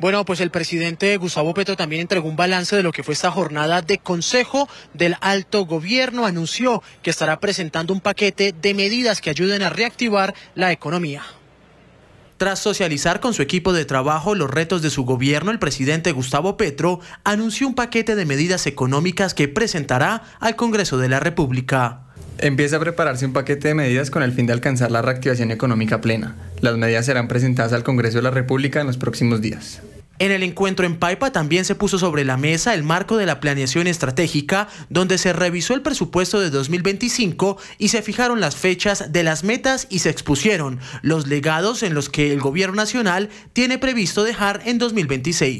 Bueno, pues el presidente Gustavo Petro también entregó un balance de lo que fue esta jornada de Consejo del Alto Gobierno. Anunció que estará presentando un paquete de medidas que ayuden a reactivar la economía. Tras socializar con su equipo de trabajo los retos de su gobierno, el presidente Gustavo Petro anunció un paquete de medidas económicas que presentará al Congreso de la República. Empieza a prepararse un paquete de medidas con el fin de alcanzar la reactivación económica plena. Las medidas serán presentadas al Congreso de la República en los próximos días. En el encuentro en Paipa también se puso sobre la mesa el marco de la planeación estratégica, donde se revisó el presupuesto de 2025 y se fijaron las fechas de las metas y se expusieron los legados en los que el gobierno nacional tiene previsto dejar en 2026.